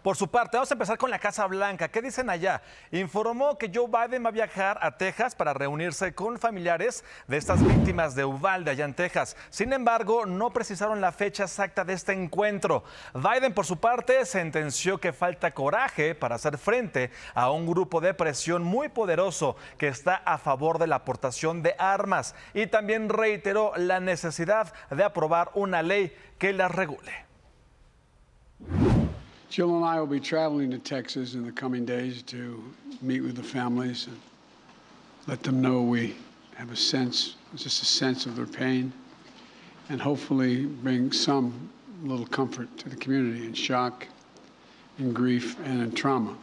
Por su parte, vamos a empezar con la Casa Blanca. ¿Qué dicen allá? Informó que Joe Biden va a viajar a Texas para reunirse con familiares de estas víctimas de Uvalde allá en Texas. Sin embargo, no precisaron la fecha exacta de este encuentro. Biden, por su parte, sentenció que falta coraje para hacer frente a un grupo de presión muy poderoso que está a favor de la aportación de armas y también reiteró la necesidad de aprobar una ley que la regule. Jill and I will be traveling to Texas in the coming days to meet with the families and let them know we have a sense, just a sense of their pain, and hopefully bring some little comfort to the community in shock, in grief, and in trauma.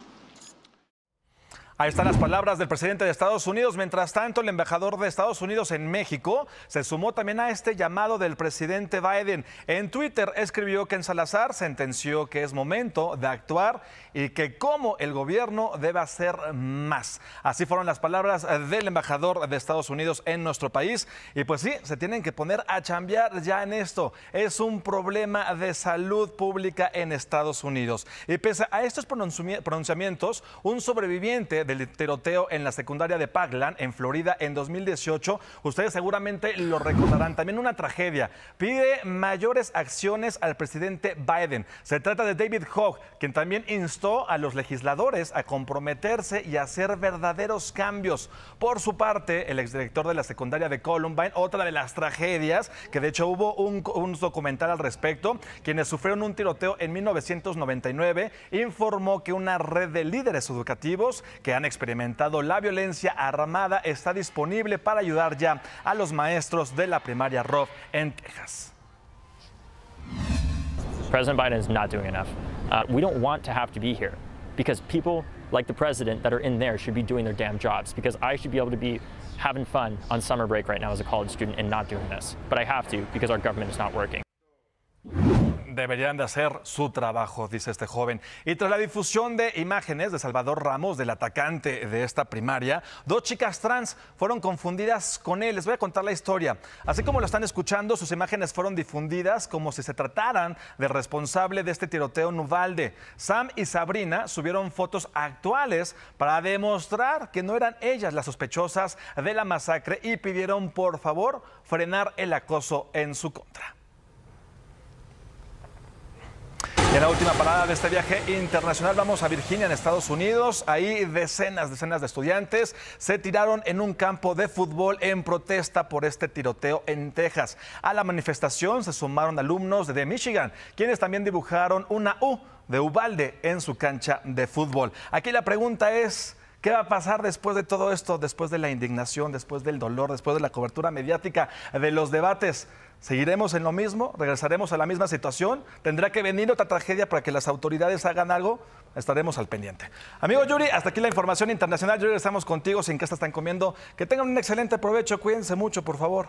Ahí están las palabras del presidente de Estados Unidos. Mientras tanto, el embajador de Estados Unidos en México se sumó también a este llamado del presidente Biden. En Twitter escribió que en Salazar sentenció que es momento de actuar y que como el gobierno debe hacer más. Así fueron las palabras del embajador de Estados Unidos en nuestro país. Y pues sí, se tienen que poner a chambear ya en esto. Es un problema de salud pública en Estados Unidos. Y pese a estos pronunciamientos, un sobreviviente del tiroteo en la secundaria de Pagland, en Florida, en 2018. Ustedes seguramente lo recordarán. También una tragedia. Pide mayores acciones al presidente Biden. Se trata de David Hogg, quien también instó a los legisladores a comprometerse y a hacer verdaderos cambios. Por su parte, el exdirector de la secundaria de Columbine, otra de las tragedias, que de hecho hubo un, un documental al respecto, quienes sufrieron un tiroteo en 1999, informó que una red de líderes educativos que que han experimentado la violencia armada está disponible para ayudar ya a los maestros de la primaria Robb en Texas. President Biden is not doing enough. Uh, we don't want to have to be here because people like the president that are in there should be doing their damn jobs because I should be able to be having fun on summer break right now as a college student and not doing this. But I have to because our government is not working. deberían de hacer su trabajo, dice este joven. Y tras la difusión de imágenes de Salvador Ramos, del atacante de esta primaria, dos chicas trans fueron confundidas con él. Les voy a contar la historia. Así como lo están escuchando, sus imágenes fueron difundidas como si se trataran del responsable de este tiroteo en Uvalde. Sam y Sabrina subieron fotos actuales para demostrar que no eran ellas las sospechosas de la masacre y pidieron por favor frenar el acoso en su contra. en la última parada de este viaje internacional vamos a Virginia, en Estados Unidos. Ahí decenas, decenas de estudiantes se tiraron en un campo de fútbol en protesta por este tiroteo en Texas. A la manifestación se sumaron alumnos de Michigan, quienes también dibujaron una U de Ubalde en su cancha de fútbol. Aquí la pregunta es... ¿Qué va a pasar después de todo esto, después de la indignación, después del dolor, después de la cobertura mediática, de los debates? ¿Seguiremos en lo mismo? ¿Regresaremos a la misma situación? ¿Tendrá que venir otra tragedia para que las autoridades hagan algo? Estaremos al pendiente. Amigo Yuri, hasta aquí la información internacional. Yuri, estamos contigo, sin que están comiendo. Que tengan un excelente provecho. Cuídense mucho, por favor.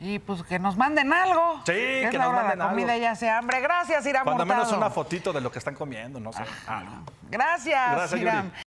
Y pues que nos manden algo. Sí, que, nos manden la comida ya se hambre. Gracias, Irán Cuando menos una fotito de lo que están comiendo, no sé. Ah, Gracias, Irán.